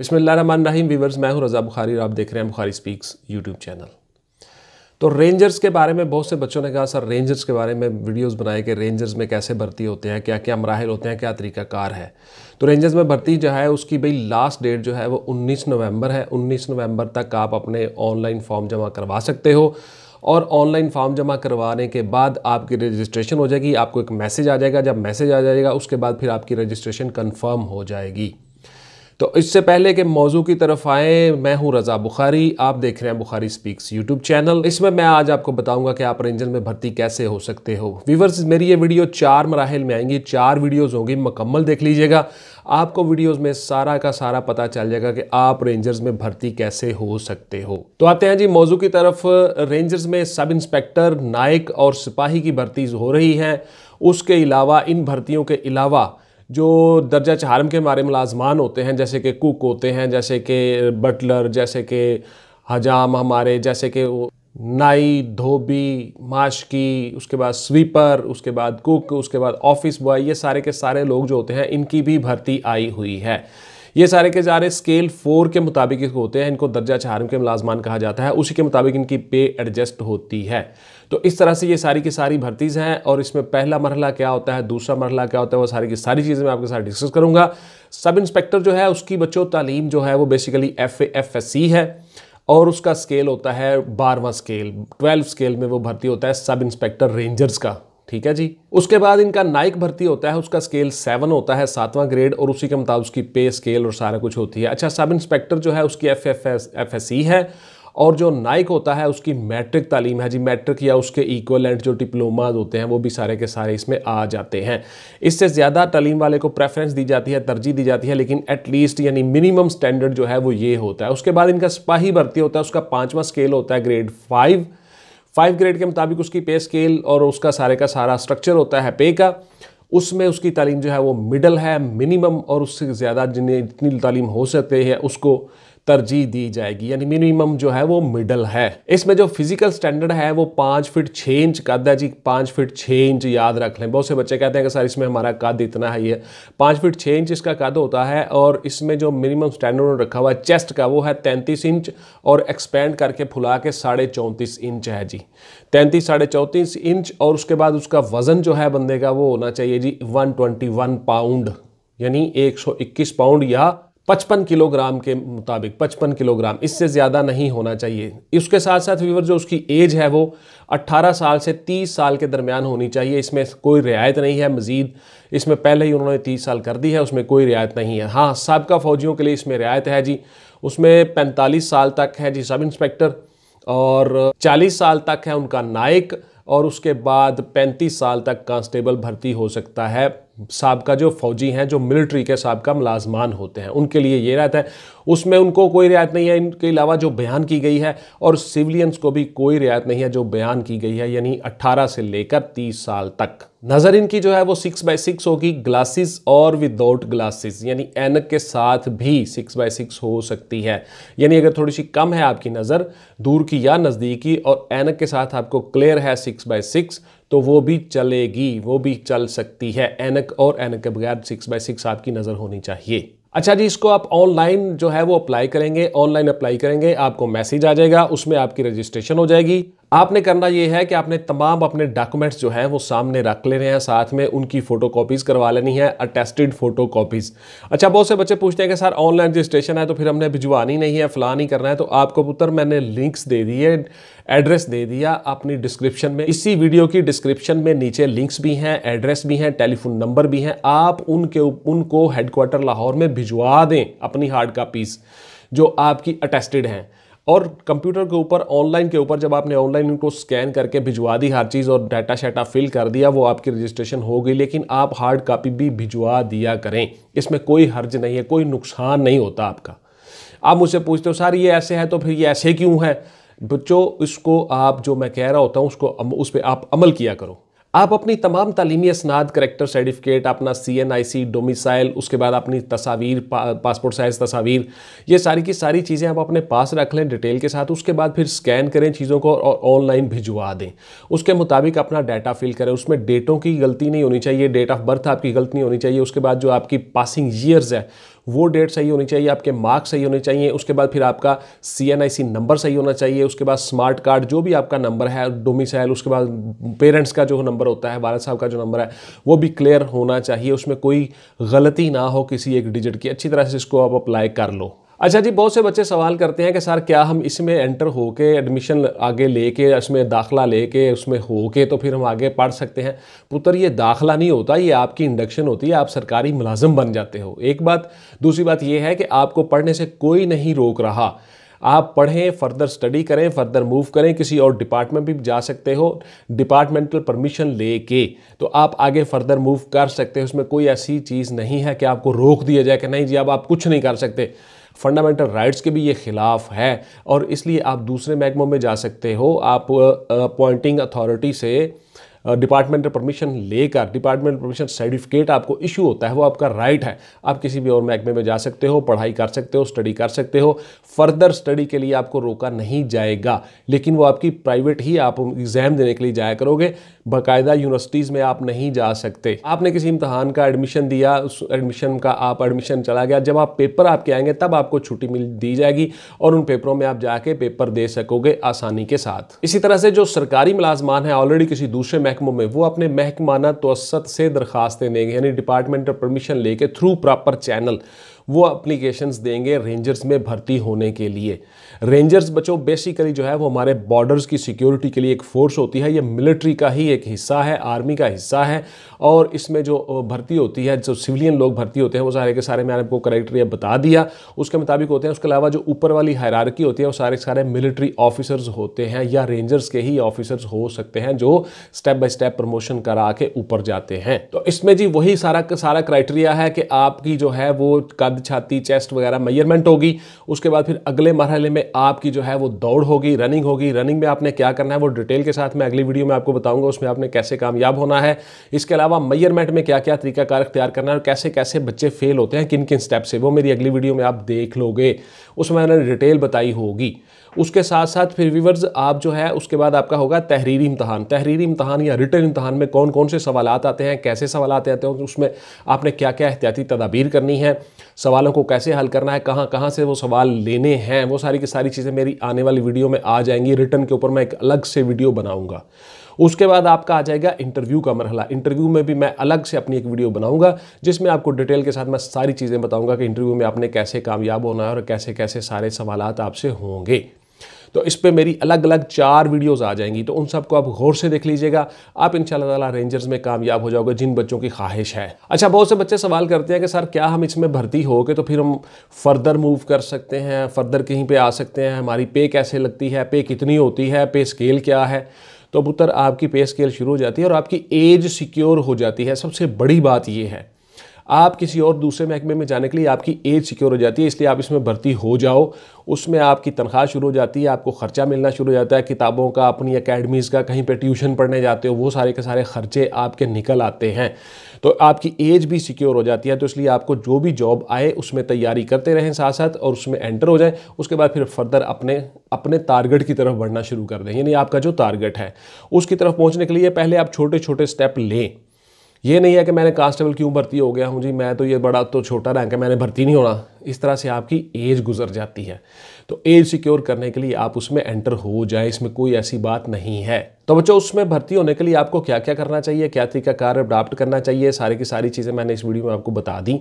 run रहीम viewers मैं हूं रज़ा बुखारी और आप देख रहे हैं बुखारी स्पीक्स यूट्यूब चैनल तो रेंजर्स के बारे में बहुत से बच्चों ने कहा सर रेंजर्स के बारे में वीडियोस बनाए कि रेंजर्स में कैसे भर्ती होते हैं क्या क्या मराहल होते हैं क्या तरीकाकार है तो रेंजर्स में भर्ती जो है उसकी भाई लास्ट डेट जो है वो उन्नीस नवम्बर है उन्नीस नवम्बर तक आप अपने ऑनलाइन फॉर्म जमा करवा सकते हो और ऑनलाइन फॉर्म जमा करवाने के बाद आपकी रजिस्ट्रेशन हो जाएगी आपको एक मैसेज आ जाएगा जब मैसेज आ जाएगा उसके बाद फिर आपकी रजिस्ट्रेशन कन्फर्म हो जाएगी तो इससे पहले कि मौजू की तरफ आए मैं हूं रज़ा बुखारी आप देख रहे हैं बुखारी स्पीक्स यूट्यूब चैनल इसमें मैं आज आपको बताऊंगा कि आप रेंजर में भर्ती कैसे हो सकते हो व्यूवर्स मेरी ये वीडियो चार मराहल में आएंगी चार वीडियोज़ होंगी मुकम्मल देख लीजिएगा आपको वीडियोज़ में सारा का सारा पता चल जाएगा कि आप रेंजर्स में भर्ती कैसे हो सकते हो तो आते हैं जी मौजू की तरफ रेंजर्स में सब इंस्पेक्टर नायक और सिपाही की भर्ती हो रही हैं उसके अलावा इन भर्तियों के अलावा जो दर्जा चारम के हमारे मुलाजमान होते हैं जैसे कि कुक होते हैं जैसे कि बटलर जैसे कि हजाम हमारे जैसे कि नाई धोबी माशकी उसके बाद स्वीपर उसके बाद कुक उसके बाद ऑफिस बॉय ये सारे के सारे लोग जो होते हैं इनकी भी भर्ती आई हुई है ये सारे के सारे स्केल फोर के मुताबिक होते हैं इनको दर्जा चार के मुलाजमान कहा जाता है उसी के मुताबिक इनकी पे एडजस्ट होती है तो इस तरह से ये सारी की सारी भर्तीज़ हैं और इसमें पहला मरहला क्या होता है दूसरा मरहला क्या होता है वो सारी की सारी चीज़ें मैं आपके साथ डिस्कस करूँगा सब इंस्पेक्टर जो है उसकी बच्चों तालीम जो है वो basically F F S C है और उसका स्केल होता है बारहवा स्केल ट्वेल्व स्केल में वो भर्ती होता है सब इंस्पेक्टर रेंजर्स का ठीक है जी उसके बाद इनका नाइक भर्ती होता है उसका स्केल सेवन होता है सातवां ग्रेड और उसी के मुताबिक उसकी पे स्केल और सारा कुछ होती है अच्छा सब इंस्पेक्टर जो है उसकी F F S F S C है और जो नाइक होता है उसकी मैट्रिक तालीम है जी मैट्रिक या उसके इक्वलेंट जो डिप्लोमाज होते हैं वो भी सारे के सारे इसमें आ जाते हैं इससे ज़्यादा तालीम वाले को प्रेफरेंस दी जाती है तरजीह दी जाती है लेकिन एटलीस्ट यानी मिनिमम स्टैंडर्ड जो है वो ये होता है उसके बाद इनका सिपाही भर्ती होता है उसका पाँचवा स्केल होता है ग्रेड फाइव फाइव ग्रेड के मुताबिक उसकी पे स्केल और उसका सारे का सारा स्ट्रक्चर होता है पे का उसमें उसकी तालीम जो है वो मिडल है मिनिमम और उससे ज़्यादा जिन्हें जितनी तालीम हो सकती है उसको तरजीह दी जाएगी यानी मिनिमम जो है वो मिडल है इसमें जो फिजिकल स्टैंडर्ड है वो पाँच फिट छः इंच कद है जी पाँच फिट छः इंच याद रख लें बहुत से बच्चे कहते हैं कि सर इसमें हमारा कद इतना है ये पाँच फिट छः इंच इसका कद होता है और इसमें जो मिनिमम स्टैंडर्ड रखा हुआ है चेस्ट का वो है तैंतीस इंच और एक्सपेंड करके फुला के साढ़े चौंतीस इंच है जी तैंतीस साढ़े चौंतीस इंच और उसके बाद उसका वज़न जो है बंदे का वो होना चाहिए जी वन पाउंड यानी 121 पाउंड या पचपन किलोग्राम के मुताबिक पचपन किलोग्राम इससे ज़्यादा नहीं होना चाहिए इसके साथ साथ व्यूवर जो उसकी एज है वो 18 साल से 30 साल के दरमियान होनी चाहिए इसमें कोई रियायत नहीं है मज़ीद इसमें पहले ही उन्होंने 30 साल कर दी है उसमें कोई रियायत नहीं है हाँ सबका फ़ौजियों के लिए इसमें रियायत है जी उसमें पैंतालीस साल तक है जी सब इंस्पेक्टर और चालीस साल तक है उनका नायक और उसके बाद पैंतीस साल तक कांस्टेबल भर्ती हो सकता है सबका जो फौजी हैं जो मिलिट्री के सबका मुलाजमान होते हैं उनके लिए ये रहता है उसमें उनको कोई रियायत नहीं है इनके अलावा जो बयान की गई है और सिविलियंस को भी कोई रियायत नहीं है जो बयान की गई है यानी 18 से लेकर 30 साल तक नज़र इनकी जो है वो सिक्स बाय सिक्स होगी ग्लासेस और विदाउट ग्लासेस यानी एनक के साथ भी सिक्स बाय सिक्स हो सकती है यानी अगर थोड़ी सी कम है आपकी नज़र दूर की या नज़दीकी और एनक के साथ आपको क्लियर है सिक्स बाय सिक्स तो वो भी चलेगी वो भी चल सकती है एनक और एनक के बगैर सिक्स बाय सिक्स आपकी नज़र होनी चाहिए अच्छा जी इसको आप ऑनलाइन जो है वो अप्लाई करेंगे ऑनलाइन अप्लाई करेंगे आपको मैसेज आ जाएगा उसमें आपकी रजिस्ट्रेशन हो जाएगी आपने करना ये है कि आपने तमाम अपने डॉक्यूमेंट्स जो हैं वो सामने रख लेने हैं साथ में उनकी फ़ोटो कॉपीज़ करवा लेनी है अटेस्टेड फ़ोटो कॉपीज़ अच्छा बहुत से बच्चे पूछते हैं कि सर ऑनलाइन रजिस्ट्रेशन है तो फिर हमने भिजवानी नहीं है फ़लान ही करना है तो आपको पुत्र मैंने लिंक्स दे दिए एड्रेस दे दिया अपनी डिस्क्रिप्शन में इसी वीडियो की डिस्क्रिप्शन में नीचे लिंक्स भी हैं एड्रेस भी हैं टेलीफोन नंबर भी हैं आप उनके उनको हेडक्वार्टर लाहौर में भिजवा दें अपनी हार्ड कापीज़ जो आपकी अटेस्टेड हैं और कंप्यूटर के ऊपर ऑनलाइन के ऊपर जब आपने ऑनलाइन इनको स्कैन करके भिजवा दी हर चीज़ और डाटा शाटा फिल कर दिया वो आपकी रजिस्ट्रेशन हो गई लेकिन आप हार्ड कापी भी भिजवा दिया करें इसमें कोई हर्ज नहीं है कोई नुकसान नहीं होता आपका आप मुझसे पूछते हो सर ये ऐसे है तो फिर ये ऐसे क्यों है बच्चों इसको आप जो मैं कह रहा होता हूँ उसको उस पर आप अमल किया करो आप अपनी तमाम तालीमी असनाद करेक्टर सर्टिफिकेट अपना सी एन आई सी डोमिसाइल उसके बाद अपनी तस्वीर पा, पासपोर्ट साइज़ तस्वीर ये सारी की सारी चीज़ें आप अपने पास रख लें डिटेल के साथ उसके बाद फिर स्कैन करें चीज़ों को और ऑनलाइन भिजवा दें उसके मुताबिक अपना डाटा फिल करें उसमें डेटों की गलती नहीं होनी चाहिए डेट ऑफ बर्थ आपकी गलत नहीं होनी चाहिए उसके बाद जो आपकी पासिंग ईयर्स है वो डेट सही होनी चाहिए आपके मार्क्स सही होने चाहिए उसके बाद फिर आपका सी नंबर सही होना चाहिए उसके बाद स्मार्ट कार्ड जो भी आपका नंबर है डोमिसाइल उसके बाद पेरेंट्स का जो नंबर होता है वालद साहब का जो नंबर है वो भी क्लियर होना चाहिए उसमें कोई गलती ना हो किसी एक डिजिट की अच्छी तरह से इसको आप अप्लाई कर लो अच्छा जी बहुत से बच्चे सवाल करते हैं कि सर क्या हम इसमें एंटर हो के एडमिशन आगे लेके इसमें दाखला लेके उसमें हो के तो फिर हम आगे पढ़ सकते हैं पुत्र ये दाखला नहीं होता ये आपकी इंडक्शन होती है आप सरकारी मुलाजम बन जाते हो एक बात दूसरी बात यह है कि आपको पढ़ने से कोई नहीं रोक रहा आप पढ़ें फर्दर स्टडी करें फर्दर मूव करें किसी और डिपार्टमेंट भी जा सकते हो डिपार्टमेंटल परमिशन ले के तो आप आगे फर्दर मूव कर सकते हो उसमें कोई ऐसी चीज़ नहीं है कि आपको रोक दिया जाए कि नहीं जी अब आप कुछ नहीं कर सकते फंडामेंटल राइट्स के भी ये खिलाफ है और इसलिए आप दूसरे महकमों में जा सकते हो आप अपॉइंटिंग अथॉरिटी से डिपार्टमेंटल परमिशन लेकर डिपार्टमेंटल परमिशन सर्टिफिकेट आपको इशू होता है वो आपका राइट है आप किसी भी और महकमे में जा सकते हो पढ़ाई कर सकते हो स्टडी कर सकते हो फर्दर स्टडी के लिए आपको रोका नहीं जाएगा लेकिन वो आपकी प्राइवेट ही आप एग्ज़ाम देने के लिए जाया करोगे बाकायदा यूनिवर्सिटीज़ में आप नहीं जा सकते आपने किसी इम्तहान का एडमिशन दिया उस एडमिशन का आप एडमिशन चला गया जब आप पेपर आपके आएंगे तब आपको छुट्टी मिल दी जाएगी और उन पेपरों में आप जाके पेपर दे सकोगे आसानी के साथ इसी तरह से जो सरकारी मुलाजमान है ऑलरेडी किसी दूसरे महकमों में वो अपने महकमाना तोसत से दरखास्तें देंगे यानी डिपार्टमेंट परमिशन लेके थ्रू प्रॉपर चैनल वो अप्लीकेशंस देंगे रेंजर्स में भर्ती होने के लिए रेंजर्स बच्चों बेसिकली जो है वो हमारे बॉर्डर्स की सिक्योरिटी के लिए एक फोर्स होती है ये मिलिट्री का ही एक हिस्सा है आर्मी का हिस्सा है और इसमें जो भर्ती होती है जो सिविलियन लोग भर्ती होते हैं वो सारे के सारे मैंने आपको क्राइटेरिया बता दिया उसके मुताबिक होते हैं उसके अलावा जो ऊपर वाली हैरारकी होती है वो सारे सारे मिलिट्री ऑफिसर्स होते हैं या रेंजर्स के ही ऑफिसर्स हो सकते हैं जो स्टेप बाय स्टेप प्रमोशन करा के ऊपर जाते हैं तो इसमें जी वही सारा सारा क्राइटेरिया है कि आपकी जो है वो का कद छाती चेस्ट वगैरह मेजरमेंट होगी उसके बाद फिर अगले मरहले में आपकी जो है वो दौड़ होगी रनिंग होगी रनिंग में आपने क्या करना है वो डिटेल के साथ मैं अगली वीडियो में आपको बताऊंगा उसमें आपने कैसे कामयाब होना है इसके अलावा मेजरमेंट में क्या क्या तरीकाकार अख्तियार करना है और कैसे कैसे बच्चे फेल होते हैं किन किन स्टेप से वो मेरी अगली वीडियो में आप देख लोगे उसमें मैंने डिटेल बताई होगी उसके साथ साथ फिर व्यूवर्स आप जो है उसके बाद आपका होगा तहरीरी इम्तहान तहरीरी इम्तहान या रिटर्न इम्तहान में कौन कौन से सवाल आते हैं कैसे सवाल आते हैं तो उसमें आपने क्या क्या एहतियाती तदाबीर करनी है सवालों को कैसे हल करना है कहाँ कहाँ से वो सवाल लेने हैं वो सारी की सारी चीज़ें मेरी आने वाली वीडियो में आ जाएंगी रिटर्न के ऊपर मैं एक अलग से वीडियो बनाऊँगा उसके बाद आपका आ जाएगा इंटरव्यू का मरहला इंटरव्यू में भी मैं अलग से अपनी एक वीडियो बनाऊंगा जिसमें आपको डिटेल के साथ मैं सारी चीज़ें बताऊंगा कि इंटरव्यू में आपने कैसे कामयाब होना है और कैसे कैसे सारे सवाल आपसे होंगे तो इस पर मेरी अलग अलग चार वीडियोस आ जाएंगी तो उन सबको आप गौर से देख लीजिएगा आप इन ताला रेंजर्स में कामयाब हो जाओगे जिन बच्चों की ख्वाहिश है अच्छा बहुत से बच्चे सवाल करते हैं कि सर क्या हम इसमें भर्ती हो गए तो फिर हम फर्दर मूव कर सकते हैं फर्दर कहीं पर आ सकते हैं हमारी पे कैसे लगती है पे कितनी होती है पे स्केल क्या है तो पुत्र आपकी पे स्केल शुरू हो जाती है और आपकी एज सिक्योर हो जाती है सबसे बड़ी बात यह है आप किसी और दूसरे महकमे में जाने के लिए आपकी एज सिक्योर हो जाती है इसलिए आप इसमें भर्ती हो जाओ उसमें आपकी तनख्वाह शुरू हो जाती है आपको ख़र्चा मिलना शुरू हो जाता है किताबों का अपनी अकेडमीज़ का कहीं पर ट्यूशन पढ़ने जाते हो वो सारे के सारे ख़र्चे आपके निकल आते हैं तो आपकी एज भी सिक्योर हो जाती है तो इसलिए आपको जो भी जॉब आए उसमें तैयारी करते रहें साथ साथ और उसमें एंटर हो जाए उसके बाद फिर फर्दर अपने अपने टारगेट की तरफ बढ़ना शुरू कर दें यानी आपका जो टारगेट है उसकी तरफ पहुँचने के लिए पहले आप छोटे छोटे स्टेप लें ये नहीं है कि मैंने कांस्टेबल क्यों भर्ती हो गया हूँ जी मैं तो ये बड़ा तो छोटा रैंक है मैंने भर्ती नहीं होना इस तरह से आपकी एज गुजर जाती है तो एज सिक्योर करने के लिए आप उसमें एंटर हो जाए इसमें कोई ऐसी बात नहीं है तो बच्चों उसमें भर्ती होने के लिए आपको क्या क्या करना चाहिए क्या कार्य अडाप्ट करना चाहिए सारी की सारी चीज़ें मैंने इस वीडियो में आपको बता दी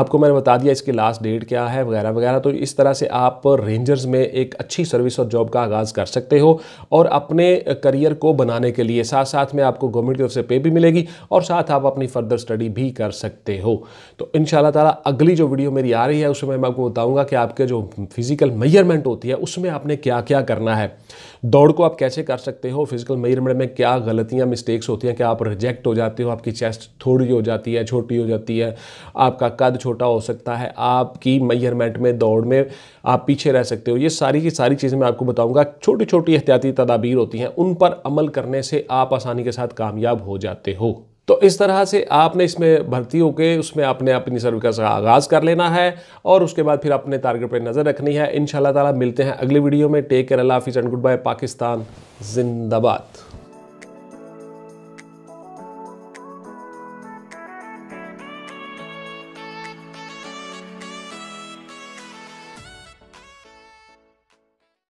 आपको मैंने बता दिया इसकी लास्ट डेट क्या है वगैरह वगैरह तो इस तरह से आप रेंजर्स में एक अच्छी सर्विस और जॉब का आगाज़ कर सकते हो और अपने करियर को बनाने के लिए साथ साथ में आपको गवर्नमेंट की तरफ से पे भी मिलेगी और साथ आप अपनी फर्दर स्टडी भी कर सकते हो तो इन तला अगली जो वीडियो मेरी आ रही है उसमें मैं आपको बताऊँगा कि आपके जो फिज़िकल मेजरमेंट होती है उसमें आपने क्या क्या करना है दौड़ को आप कैसे कर सकते हो फिजिकल मेजरमेंट में क्या गलतियाँ मिस्टेक्स होती हैं क्या आप रिजेक्ट हो जाते हो आपकी चेस्ट थोड़ी हो जाती है छोटी हो जाती है आपका कद छोटा हो सकता है आपकी मेजरमेंट में दौड़ में आप पीछे रह सकते हो ये सारी की सारी चीज़ें मैं आपको बताऊँगा छोटी छोटी एहतियाती तदाबीर होती हैं उन पर अमल करने से आप आसानी के साथ कामयाब हो जाते हो तो इस तरह से आपने इसमें भर्ती होकर उसमें आपने अपनी सर्विस का आगाज़ कर लेना है और उसके बाद फिर अपने टारगेट पर नज़र रखनी है इन ताला मिलते हैं अगले वीडियो में टेक केयर हाफिज़ एंड गुड बाय पाकिस्तान जिंदाबाद